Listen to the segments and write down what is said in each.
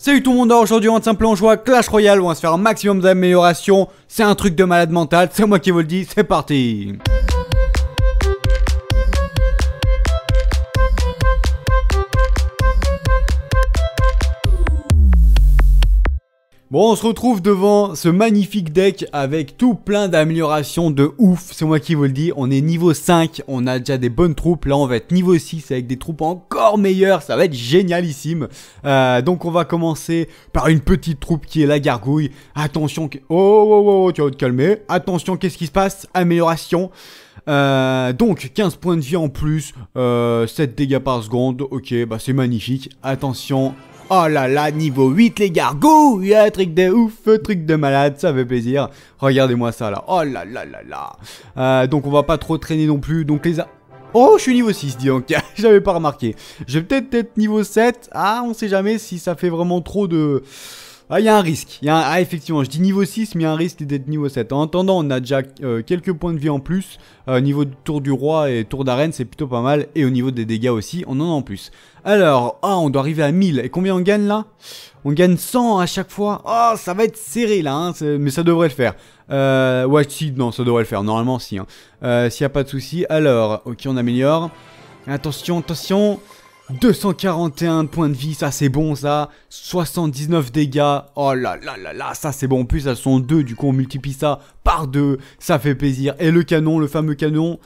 Salut tout le monde, aujourd'hui on va simplement jouer à Clash Royale, on va se faire un maximum d'améliorations, c'est un truc de malade mental, c'est moi qui vous le dis, c'est parti Bon, on se retrouve devant ce magnifique deck avec tout plein d'améliorations de ouf, c'est moi qui vous le dis, on est niveau 5, on a déjà des bonnes troupes, là on va être niveau 6 avec des troupes encore meilleures, ça va être génialissime. Euh, donc on va commencer par une petite troupe qui est la gargouille, attention, oh oh, oh, oh, oh, tu vas te calmer, attention qu'est-ce qui se passe, amélioration. Euh, donc 15 points de vie en plus, 7 euh, dégâts par seconde, ok, bah c'est magnifique, attention, Oh là là, niveau 8 les gars, go un Truc de ouf, truc de malade, ça fait plaisir. Regardez-moi ça là, oh là là là là. Euh, donc on va pas trop traîner non plus, donc les... Oh, je suis niveau 6, dis donc, j'avais pas remarqué. Je vais peut-être être niveau 7, ah, on sait jamais si ça fait vraiment trop de... Ah, il y a un risque. Y a Ah, effectivement, je dis niveau 6, mais il y a un risque d'être niveau 7. En attendant, on a déjà euh, quelques points de vie en plus. au euh, niveau du tour du roi et tour d'arène, c'est plutôt pas mal. Et au niveau des dégâts aussi, on en a en plus. Alors, ah, on doit arriver à 1000. Et combien on gagne là On gagne 100 à chaque fois. oh, ça va être serré là, hein mais ça devrait le faire. Euh, ouais, si, non, ça devrait le faire. Normalement, si. Hein. Euh, s'il n'y a pas de souci. Alors, ok, on améliore. Attention, attention. 241 points de vie, ça c'est bon ça. 79 dégâts, oh là là là là, ça c'est bon. En plus, elles sont deux, du coup on multiplie ça par deux, ça fait plaisir. Et le canon, le fameux canon,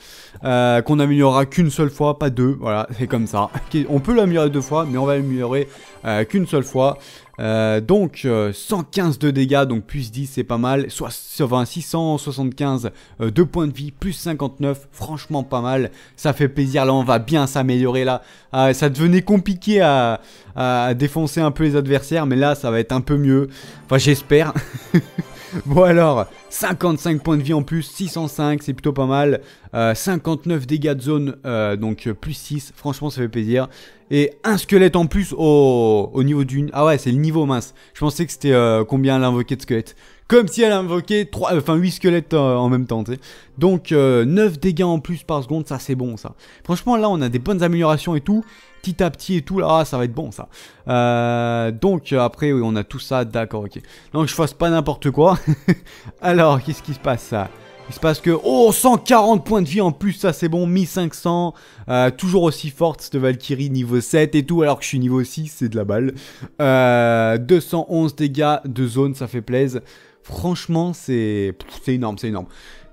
euh, qu'on améliorera qu'une seule fois, pas deux, voilà, c'est comme ça. On peut l'améliorer deux fois, mais on va l'améliorer euh, qu'une seule fois. Euh, donc 115 euh, de dégâts, donc plus 10 c'est pas mal, soit enfin, 675 de points de vie, plus 59, franchement pas mal, ça fait plaisir, là on va bien s'améliorer là, ah, ça devenait compliqué à, à défoncer un peu les adversaires, mais là ça va être un peu mieux, enfin j'espère. Bon alors, 55 points de vie en plus, 605, c'est plutôt pas mal. 59 euh, dégâts de zone, euh, donc euh, plus 6, franchement ça fait plaisir. Et un squelette en plus au, niveau d'une... Ah ouais, c'est le niveau mince. Je pensais que c'était combien elle invoquait de squelettes. Comme si elle invoquait 3... enfin, 8 squelettes en même temps, tu sais. Donc 9 dégâts en plus par seconde, ça c'est bon ça. Franchement là on a des bonnes améliorations et tout petit à petit et tout. Là, ça va être bon ça. Euh, donc après, oui, on a tout ça, d'accord, ok. Donc je fasse pas n'importe quoi. Alors, qu'est-ce qui se passe ça il se passe que, oh, 140 points de vie en plus, ça c'est bon, 1500, euh, toujours aussi forte cette Valkyrie niveau 7 et tout, alors que je suis niveau 6, c'est de la balle. 211 euh, dégâts de zone, ça fait plaise. Franchement, c'est énorme, c'est énorme.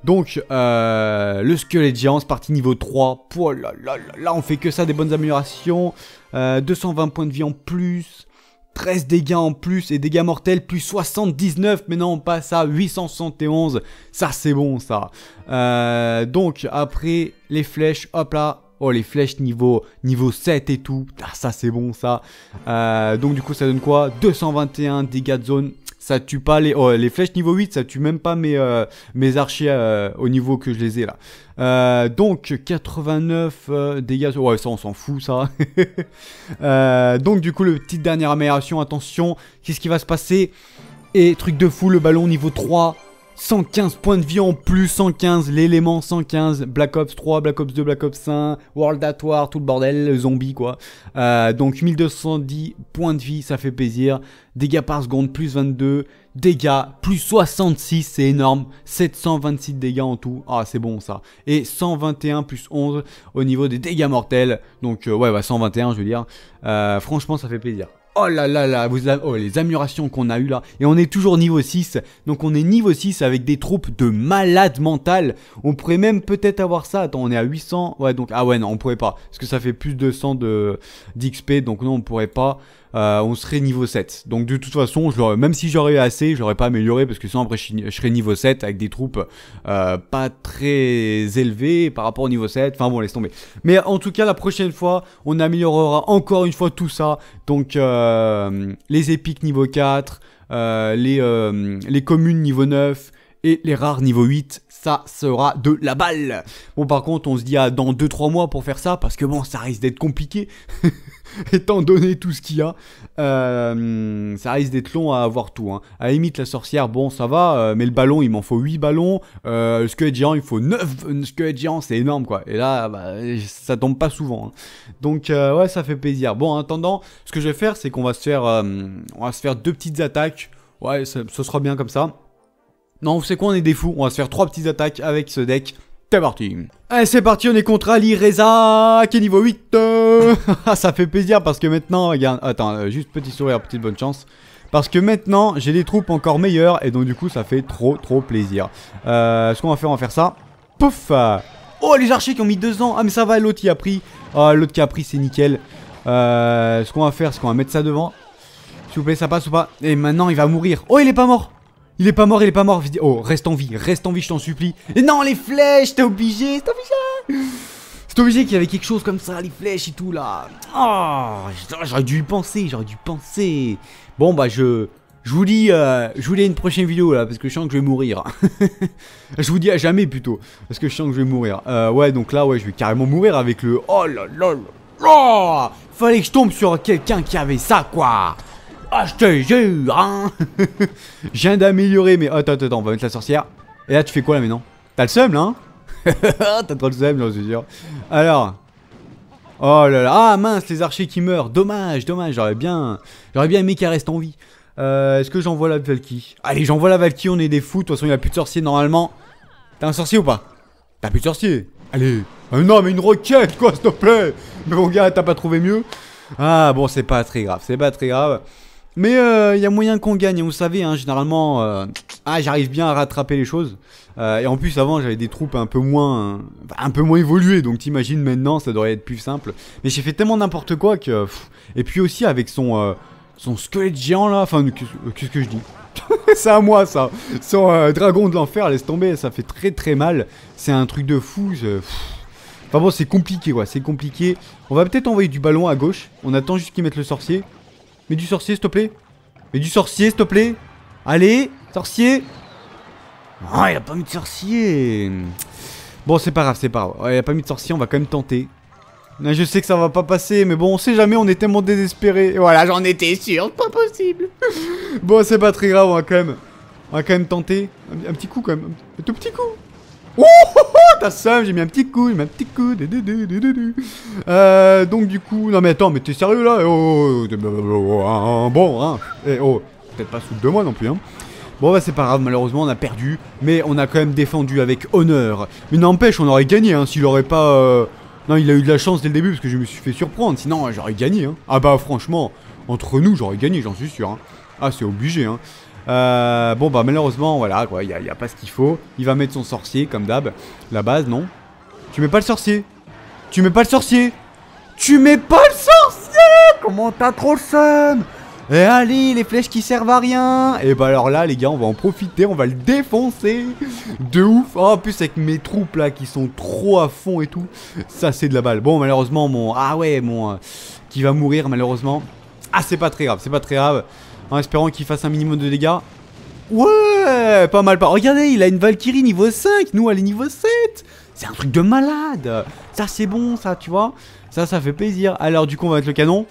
Donc, euh, le Squelette Géant, c'est parti niveau 3. Oh là, on fait que ça, des bonnes améliorations. Euh, 220 points de vie en plus. 13 dégâts en plus et dégâts mortels plus 79, mais non passe à 871, ça c'est bon ça. Euh, donc après les flèches, hop là, Oh, les flèches niveau, niveau 7 et tout. Ah, ça, c'est bon, ça. Euh, donc, du coup, ça donne quoi 221 dégâts de zone. Ça tue pas les... Oh, les flèches niveau 8, ça tue même pas mes, euh, mes archers euh, au niveau que je les ai, là. donc, 89 dégâts... Ouais, ça, on s'en fout, ça. donc, du coup, le petit dernière amélioration. Attention, qu'est-ce qui va se passer Et truc de fou, le ballon niveau 3 115 points de vie en plus, 115, l'élément 115, Black Ops 3, Black Ops 2, Black Ops 1, World at War, tout le bordel, zombie quoi. Euh, donc 1210 points de vie, ça fait plaisir. Dégâts par seconde, plus 22. Dégâts, plus 66, c'est énorme. 726 dégâts en tout. Ah, c'est bon ça. Et 121 plus 11 au niveau des dégâts mortels. Donc euh, ouais, bah 121 je veux dire. Euh, franchement, ça fait plaisir. Oh là là là, vous avez, oh, les améliorations qu'on a eues là. Et on est toujours niveau 6. Donc on est niveau 6 avec des troupes de malades mentales. On pourrait même peut-être avoir ça. Attends, on est à 800. Ouais, donc... Ah ouais, non, on pourrait pas. Parce que ça fait plus de 100 d'XP. donc non, on pourrait pas. Euh, on serait niveau 7. Donc de toute façon, même si j'aurais eu assez, je l'aurais pas amélioré parce que sinon après je serais niveau 7 avec des troupes euh, pas très élevées par rapport au niveau 7. Enfin bon, laisse tomber. Mais en tout cas, la prochaine fois, on améliorera encore une fois tout ça. Donc euh, les épiques niveau 4, les communes niveau 9, et les rares niveau 8, ça sera de la balle. Bon par contre on se dit à ah, dans 2-3 mois pour faire ça, parce que bon ça risque d'être compliqué, étant donné tout ce qu'il y a, euh, ça risque d'être long à avoir tout. Hein. À la limite la sorcière, bon ça va, euh, mais le ballon il m'en faut 8 ballons, euh, le squelette géant il faut 9 le squelette géant, c'est énorme quoi, et là bah, ça tombe pas souvent. Hein. Donc ouais ça fait plaisir. Bon en attendant, ce que je vais faire c'est qu'on va se faire, on va se faire deux petites attaques, ouais ce sera bien comme ça. Non, vous savez quoi, on est des fous, on va se faire trois petites attaques avec ce deck. C'est parti Allez, c'est parti, on est contre Ali Reza, qui est niveau 8 euh, ah, Ça fait plaisir parce que maintenant, regarde, attends, euh, juste petit sourire, petite bonne chance. Parce que maintenant, j'ai des troupes encore meilleures et donc du coup, ça fait trop trop plaisir. Euh, ce qu'on va faire, on va faire ça. Pouf Oh, les archers qui ont mis deux ans Ah, mais ça va, l'autre qui a pris. Oh, l'autre qui a pris, c'est nickel. ce qu'on va faire, c'est qu'on va mettre ça devant. S'il vous plaît, ça passe ou pas Et maintenant, il va mourir. Oh, il est pas mort il est pas mort, il est pas mort. Oh, reste en vie, reste en vie, je t'en supplie. Et non, les flèches, t'es obligé, t'es obligé. C'est obligé qu'il y avait quelque chose comme ça, les flèches et tout là. Oh, j'aurais dû y penser, j'aurais dû penser. Bon bah je, je vous dis, euh, je vous dis une prochaine vidéo là parce que je sens que je vais mourir. je vous dis à jamais plutôt parce que je sens que je vais mourir. Euh, ouais donc là ouais je vais carrément mourir avec le oh là là là. Oh Fallait que je tombe sur quelqu'un qui avait ça quoi. Ah, je te jure, hein Je viens d'améliorer, mais attends, attends, on va mettre la sorcière. Et là, tu fais quoi là maintenant T'as le seum là, hein T'as trop le seum, je suis sûr. Alors. Oh là là, ah mince, les archers qui meurent. Dommage, dommage, j'aurais bien, j'aurais bien aimé qu'elle reste en vie. Euh, est-ce que j'envoie la Valkyrie Allez, j'envoie la Valkyrie, on est des fous. De toute façon, il n'y a plus de sorcier normalement. T'as un sorcier ou pas T'as plus de sorcier Allez euh, Non, mais une roquette, quoi, s'il te plaît Mais mon gars, t'as pas trouvé mieux Ah, bon, c'est pas très grave, c'est pas très grave. Mais il euh, y a moyen qu'on gagne, vous savez, hein, généralement, euh, ah, j'arrive bien à rattraper les choses. Euh, et en plus, avant, j'avais des troupes un peu moins, un peu moins évoluées, donc t'imagines maintenant, ça devrait être plus simple. Mais j'ai fait tellement n'importe quoi que, et puis aussi avec son, son squelette géant là, enfin, qu'est-ce que je dis c'est à moi ça. Son dragon de l'enfer, laisse tomber, ça fait très très mal. C'est un truc de fou. Enfin bon, c'est compliqué quoi, c'est compliqué. On va peut-être envoyer du ballon à gauche. On attend juste qu'ils mettent le sorcier. Mets du sorcier, s'il te plaît. Mets du sorcier, s'il te plaît. Allez, sorcier. Ah, oh, il a pas mis de sorcier. Bon, c'est pas grave, c'est pas grave. Il a pas mis de sorcier, on va quand même tenter. je sais que ça va pas passer, mais bon, on sait jamais, on est tellement désespérés. Voilà, j'en étais sûr, pas possible. bon, c'est pas très grave, on va quand même, on va quand même tenter. Un, un petit coup, quand même. Un tout petit coup. Oh, oh, oh t'as ça, j'ai mis un petit coup, j'ai mis un petit coup. Euh, donc du coup, non mais attends, mais t'es sérieux là oh, hein, Bon, hein, et eh, oh, peut-être pas sous deux mois non plus, hein. Bon bah c'est pas grave, malheureusement on a perdu, mais on a quand même défendu avec honneur. Mais n'empêche, on aurait gagné, hein, s'il aurait pas... Euh, non, il a eu de la chance dès le début parce que je me suis fait surprendre, sinon j'aurais gagné, hein. Ah bah franchement, entre nous j'aurais gagné, j'en suis sûr, hein. Ah c'est obligé, hein. Euh, bon, bah malheureusement, voilà, quoi, il n'y a, pas ce qu'il faut. Il va mettre son sorcier, comme d'hab. La base, non Tu mets pas le sorcier Tu mets pas le sorcier Tu mets pas le sorcier Comment t'as trop le seum et eh, allez, les flèches qui servent à rien Et eh, bah alors là, les gars, on va en profiter, on va le défoncer De ouf oh, en plus, avec mes troupes, là, qui sont trop à fond et tout, ça, c'est de la balle. Bon, malheureusement, mon... Ah ouais, mon... Euh, qui va mourir, malheureusement. Ah, c'est pas très grave, c'est pas très grave en espérant qu'il fasse un minimum de dégâts. Ouais, pas mal. Pas... Regardez, il a une Valkyrie niveau 5, nous elle est niveau 7. C'est un truc de malade. Ça c'est bon, ça, tu vois. Ça, ça fait plaisir. Alors du coup, on va mettre le canon.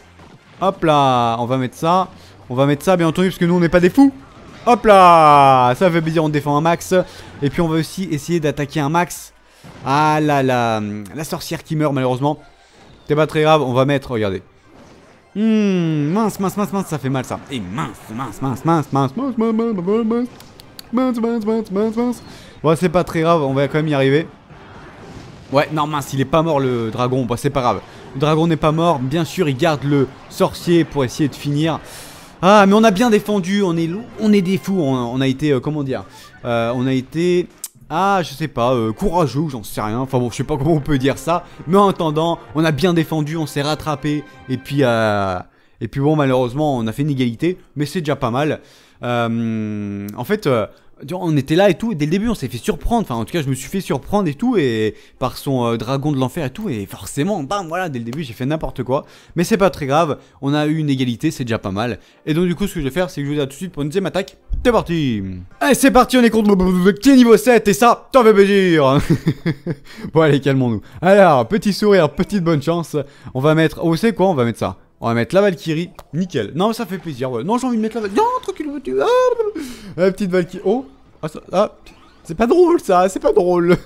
Hop là, on va mettre ça. On va mettre ça, bien entendu, parce que nous, on n'est pas des fous. Hop là Ça fait plaisir, on défend un max. Et puis on va aussi essayer d'attaquer un max. Ah là là, la sorcière qui meurt malheureusement. C'est pas très grave, on va mettre, regardez. Hmm... mince, mince, mince, mince, ça fait mal ça. Et mince, mince, mince, mince, mince, mince, mince, mince, mince, mince, mince, mince, mince. Bon, c'est pas très grave, on va quand même y arriver. Ouais, non, mince, il est pas mort le dragon. Bon, c'est pas grave. Le dragon n'est pas mort. Bien sûr, il garde le sorcier pour essayer de finir. Ah, mais on a bien défendu. On est, on est des fous. On, a été, comment dire On a été ah, je sais pas, euh, courageux, j'en sais rien. Enfin bon, je sais pas comment on peut dire ça. Mais en attendant, on a bien défendu, on s'est rattrapé. Et puis, euh, et puis bon, malheureusement, on a fait une égalité. Mais c'est déjà pas mal. Euh, en fait, euh, on était là et tout, et dès le début on s'est fait surprendre, enfin en tout cas je me suis fait surprendre et tout, et par son euh, dragon de l'enfer et tout, et forcément, bam, voilà, dès le début j'ai fait n'importe quoi, mais c'est pas très grave, on a eu une égalité, c'est déjà pas mal, et donc du coup ce que je vais faire c'est que je vous dis à tout de suite pour une deuxième attaque, c'est parti Allez c'est parti, on est contre qui petit niveau 7, et ça, t'en fais plaisir Bon allez, calmons-nous. Alors, petit sourire, petite bonne chance, on va mettre, oh c'est quoi, on va mettre ça on va mettre la Valkyrie. Nickel. Non, ça fait plaisir. Non, j'ai envie de mettre la Valkyrie. Non, tranquille. Tu... Ah, la petite Valkyrie. Oh. Ah, ah, C'est pas drôle ça, c'est pas drôle.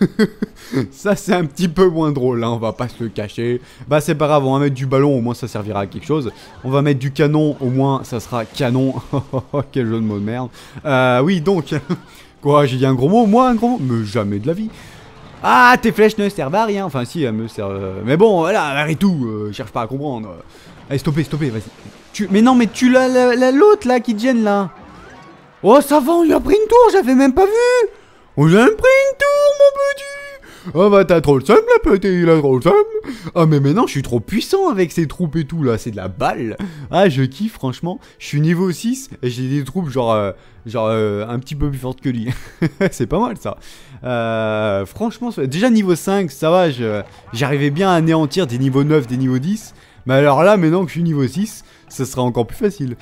ça c'est un petit peu moins drôle, hein, on va pas se le cacher. Bah c'est pas grave, on va mettre du ballon, au moins ça servira à quelque chose. On va mettre du canon, au moins ça sera canon. Quel jeu de mots de merde. Euh, oui donc, quoi, j'ai dit un gros mot, moi un gros mot Mais jamais de la vie. Ah, tes flèches ne servent à rien. Enfin si, elles me servent... Euh, mais bon, voilà, arrête tout, euh, cherche pas à comprendre. Allez, stoppez, stoppez, vas-y. Mais non, mais tu l'as l'autre la, là qui te gêne là. Oh, ça va, on lui a pris une tour, j'avais même pas vu. On lui a pris une tour, mon petit. Oh, bah, t'as trop le seum la petite, il a trop le seum. Ah, mais maintenant, je suis trop puissant avec ces troupes et tout là, c'est de la balle. Ah, je kiffe, franchement. Je suis niveau 6 et j'ai des troupes genre, euh, genre euh, un petit peu plus fortes que lui. c'est pas mal ça. Euh, franchement, déjà niveau 5, ça va, j'arrivais bien à anéantir des niveaux 9, des niveaux 10. Mais alors là, maintenant que je suis niveau 6, ça sera encore plus facile.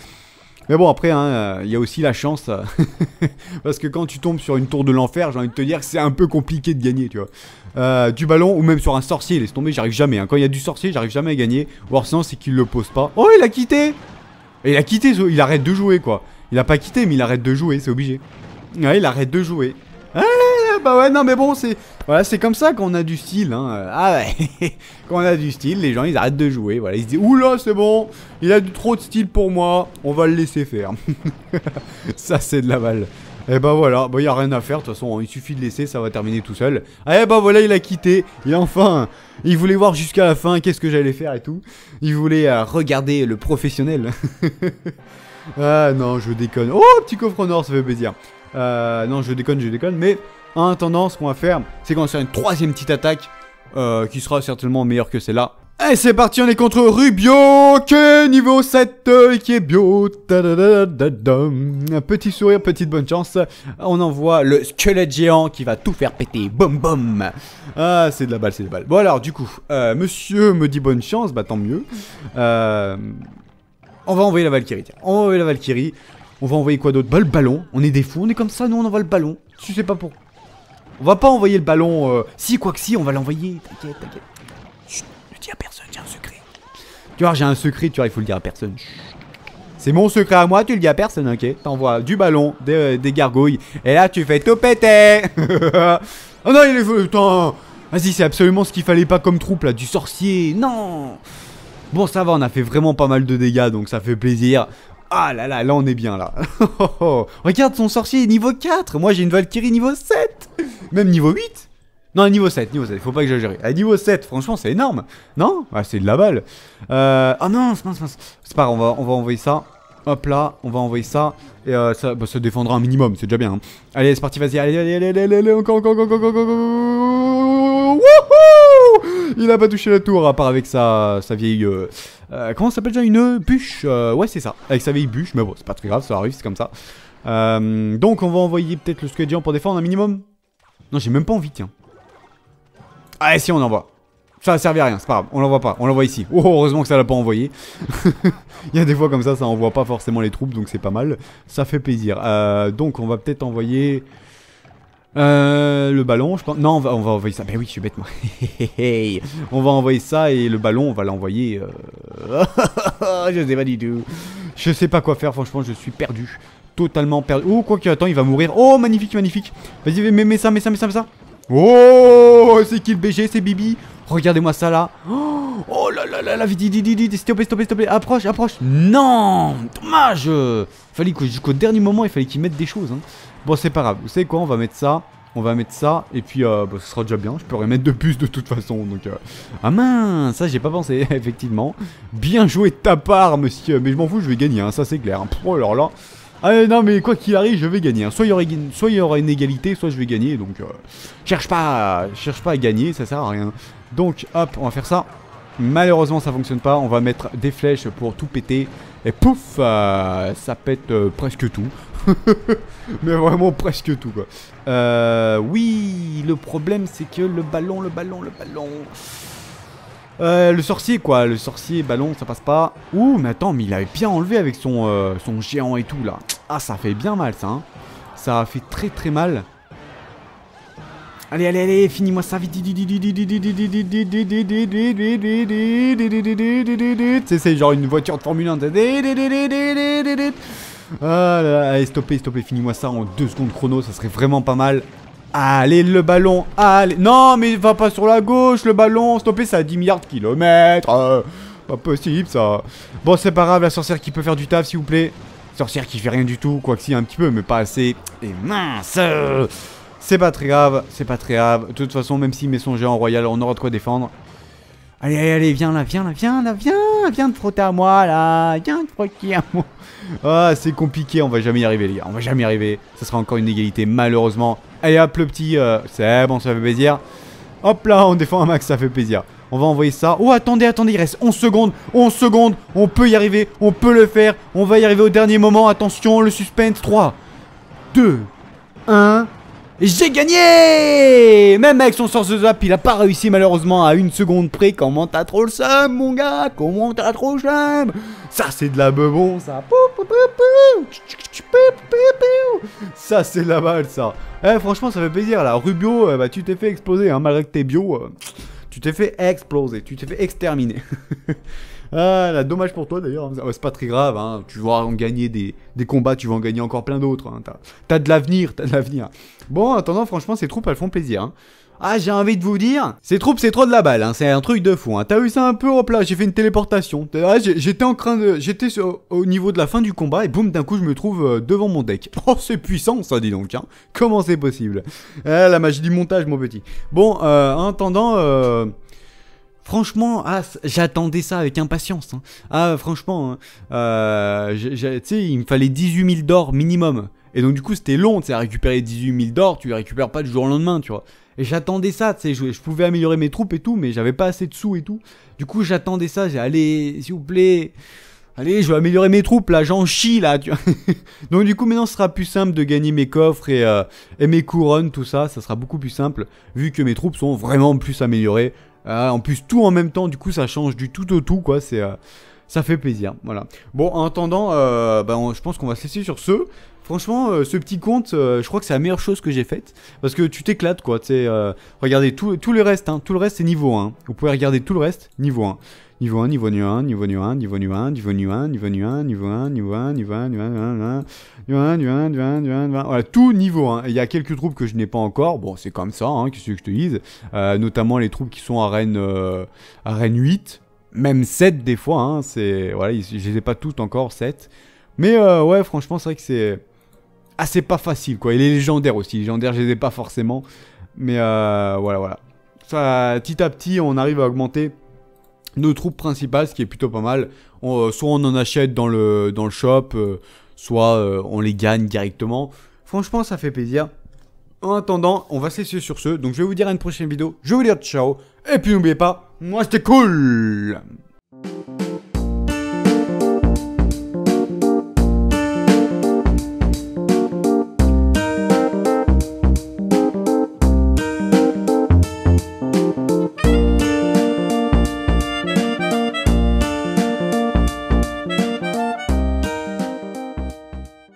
Mais bon, après, hein, euh, il y a aussi la chance. Euh, parce que quand tu tombes sur une tour de l'enfer, j'ai envie de te dire que c'est un peu compliqué de gagner, tu vois. Euh, du ballon ou même sur un sorcier, laisse tomber, j'arrive jamais. Hein. Quand il y a du sorcier, j'arrive jamais à gagner. Ou alors sinon, c'est qu'il le pose pas. Oh, il a quitté Il a quitté, il arrête de jouer, quoi. Il a pas quitté, mais il arrête de jouer, c'est obligé. il arrête de jouer. Ah bah ouais, non mais bon, c'est voilà, c'est comme ça qu'on a du style. Hein. Ah ouais, quand on a du style, les gens ils arrêtent de jouer. Voilà, ils se disent oula, c'est bon, il a du trop de style pour moi, on va le laisser faire. ça c'est de la balle. Et eh bah ben voilà, bah y a rien à faire, de toute façon, il suffit de laisser, ça va terminer tout seul. Et eh bah ben voilà, il a quitté, et enfin, il voulait voir jusqu'à la fin qu'est-ce que j'allais faire et tout. Il voulait euh, regarder le professionnel. ah non, je déconne. Oh, petit coffre en or, ça fait plaisir. Euh, non, je déconne, je déconne, mais en attendant, ce qu'on va faire, c'est qu'on va faire une troisième petite attaque euh, qui sera certainement meilleure que celle-là. Et c'est parti, on est contre Rubio, qui est niveau 7, euh, qui est bio. Un petit sourire, petite bonne chance. On envoie le squelette géant qui va tout faire péter. Bom bom. Ah, c'est de la balle, c'est de la balle. Bon alors, du coup, euh, monsieur me dit bonne chance, bah tant mieux. on va envoyer la Valkyrie, tiens. On va envoyer la Valkyrie. On va envoyer quoi d'autre Bah le ballon. On est des fous, on est comme ça, nous on envoie le ballon. Tu sais pas pourquoi. On va pas envoyer le ballon. Euh, si, quoi que si, on va l'envoyer. T'inquiète, t'inquiète. ne dis à personne, j'ai un secret. Tu vois, j'ai un secret, tu vois, il faut le dire à personne. C'est mon secret à moi, tu le dis à personne, ok T'envoies du ballon, des, euh, gargouilles, et là tu fais tout péter Oh non, il est. Vas-y, c'est absolument ce qu'il fallait pas comme troupe là, du sorcier Non Bon, ça va, on a fait vraiment pas mal de dégâts, donc ça fait plaisir. Ah là là, là on est bien là. Oh, oh, oh. Regarde son sorcier niveau 4, moi j'ai une Valkyrie niveau 7 même niveau 8 non, niveau 7, niveau 7, faut pas exagérer. À niveau 7, franchement, c'est énorme. Non ah, C'est de la balle. Euh... Ah non, c'est mince, C'est pas on va, on va envoyer ça. Hop là, on va envoyer ça. Et ça se défendra un minimum, c'est déjà bien. Allez, c'est parti, vas-y. Allez, allez, allez, allez, encore, encore, encore, encore, encore. Wouhou Il a pas touché la tour, à part avec sa, sa vieille... Euh... comment ça s'appelle déjà Une bûche Ouais, c'est ça. Avec sa vieille bûche, mais bon, c'est pas très grave, ça arrive, c'est comme ça. donc, on va envoyer peut-être le squelette pour défendre un minimum non, j'ai même pas envie, tiens. Ah, si, on envoie. Ça a servi à rien, c'est pas grave, on l'envoie pas, on l'envoie ici. Oh, heureusement que ça l'a pas envoyé. Il y a des fois comme ça, ça envoie pas forcément les troupes, donc c'est pas mal. Ça fait plaisir. Euh, donc on va peut-être envoyer... Euh, le ballon, je pense... Non, on va, envoyer ça. Mais ben oui, je suis bête, moi. on va envoyer ça et le ballon, on va l'envoyer... Euh, je sais pas du tout. Je sais pas quoi faire, franchement, je suis perdu totalement perdu. Oh, quoi qu'il attend il va mourir. Oh, magnifique, magnifique. Vas-y, mets, mets, ça, mets ça, mets ça, mets ça. Oh, c'est qui le BG C'est Bibi. Regardez-moi ça là. Oh, oh là là là là, vite, vite, vite, vite, stoppez, stoppez, stoppez. Approche, approche. Non, dommage. Fallait que jusqu'au dernier moment, il fallait qu'il mette des choses. Hein. Bon, c'est pas grave. Vous savez quoi On va mettre ça. On va mettre ça et puis euh, bah, ce sera déjà bien. Je pourrais mettre de plus de toute façon. Donc euh, ah mince, ça j'ai pas pensé effectivement. Bien joué de ta part, monsieur. Mais je m'en fous, je vais gagner. Hein. ça c'est clair. Hein. là. Ah euh, non, mais quoi qu'il arrive, je vais gagner. Hein. Soit, il y aura, une égalité, soit je vais gagner. Donc, euh, cherche, pas cherche pas à gagner, ça sert à rien. Donc, hop, on va faire ça. Malheureusement, ça fonctionne pas. On va mettre des flèches pour tout péter. Et pouf, euh, ça pète euh, presque tout. mais vraiment presque tout, quoi. oui, le problème, c'est que le ballon, le ballon, le ballon... Euh, le sorcier, quoi. Le sorcier, ballon, ça passe pas. Ouh, mais attends, mais il avait bien enlevé avec son, euh, son géant et tout, là. Ah, ça fait bien mal, ça. Hein. Ça fait très, très mal. Allez, allez, allez, finis-moi ça vite. C'est genre une voiture de Formule 1. Ah allez, stoppez, stoppez, finis-moi ça en deux secondes chrono, ça serait vraiment pas mal. Allez, le ballon, allez. Non, mais va pas sur la gauche, le ballon. Stopper, ça à 10 milliards de kilomètres. Euh, pas possible, ça. Bon, c'est pas grave, la sorcière qui peut faire du taf, s'il vous plaît. Sorcière qui fait rien du tout, quoi quoique si, un petit peu, mais pas assez. Et mince C'est pas très grave, c'est pas très grave. De toute façon, même s'il met son géant royal, on aura de quoi défendre. Allez, allez, allez, viens là, viens là, viens là, viens Viens te frotter à moi, là Viens te frotter à moi ah, c'est compliqué, on va jamais y arriver, les gars. On va jamais y arriver. Ça sera encore une égalité, malheureusement. Allez, hop, le petit. Euh, c'est bon, ça fait plaisir. Hop là, on défend un max, ça fait plaisir. On va envoyer ça. Oh, attendez, attendez, il reste 11 secondes. 11 secondes. On peut y arriver. On peut le faire. On va y arriver au dernier moment. Attention, le suspense. 3, 2, 1. J'ai gagné Même avec son sens de zap, il a pas réussi malheureusement à une seconde près. Comment t'as trop le seum, mon gars Comment t'as trop le seum Ça, c'est de la bebon, ça. Ça, c'est de la balle, ça. Eh, franchement, ça fait plaisir, là. Rubio, eh, bah, tu t'es fait exploser, hein, malgré que t'es bio. Euh, tu t'es fait exploser, tu t'es fait exterminer. Ah là, dommage pour toi d'ailleurs. Hein. c'est pas très grave, hein. tu vas en gagner des, des, combats, tu vas en gagner encore plein d'autres. Hein. T'as, de l'avenir, t'as de l'avenir. Bon, attendant, franchement, ces troupes, elles font plaisir. Hein. Ah, j'ai envie de vous dire, ces troupes, c'est trop de la balle, hein. c'est un truc de fou. Hein. T'as eu ça un peu, hop là, j'ai fait une téléportation. Ah, j'étais en train de... J'étais au niveau de la fin du combat et boum, d'un coup, je me trouve euh, devant mon deck. Oh, c'est puissant ça, dis donc. Hein. Comment c'est possible ah, La magie du montage, mon petit. Bon, euh, en attendant... Euh... Franchement, ah, j'attendais ça avec impatience. Hein. Ah, franchement, hein, euh, tu sais, il me fallait 18 000 d'or minimum. Et donc, du coup, c'était long, tu sais, à récupérer 18 000 d'or, tu les récupères pas du jour au lendemain, tu vois. Et j'attendais ça, tu sais, je, pouvais améliorer mes troupes et tout, mais j'avais pas assez de sous et tout. Du coup, j'attendais ça, j'ai allez, s'il vous plaît, allez, je vais améliorer mes troupes, là, j'en chie, là, tu vois. donc, du coup, maintenant, ce sera plus simple de gagner mes coffres et, euh, et mes couronnes, tout ça, ça sera beaucoup plus simple, vu que mes troupes sont vraiment plus améliorées. Euh, en plus, tout en même temps, du coup, ça change du tout au tout, quoi. C'est, euh, ça fait plaisir. Voilà. Bon, en attendant, euh, bah, je pense qu'on va se laisser sur ce. Franchement, ce petit compte, je crois que c'est la meilleure chose que j'ai faite. Parce que tu t'éclates, quoi. Tu regardez tout, tout le reste. Hein, tout le reste, c'est niveau 1. Vous pouvez regarder tout le reste, niveau 1. Niveau 1, niveau 1, niveau 1, niveau 1, niveau 1, niveau 1, niveau 1, niveau 1, niveau 1, niveau 1, niveau 1, niveau 1, niveau 1, niveau 1, Voilà, tout niveau 1. Il y a quelques troupes que je n'ai pas encore. Bon, c'est comme ça, hein, qu'est-ce que je te dise. notamment les troupes qui sont à Rennes, à 8, même 7 des fois. Hein, c'est, voilà, je les ai pas toutes encore, 7. Mais ouais, franchement, c'est vrai que c'est assez pas facile, quoi. Et les légendaires aussi. Les légendaires, je les ai pas forcément. Mais voilà, voilà. Ça, petit à petit, on arrive à augmenter nos troupes principales, ce qui est plutôt pas mal. Euh, soit on en achète dans le, dans le shop, euh, soit euh, on les gagne directement. Franchement, ça fait plaisir. En attendant, on va cesser sur ce. Donc je vais vous dire à une prochaine vidéo. Je vous dis ciao. Et puis n'oubliez pas, moi c'était cool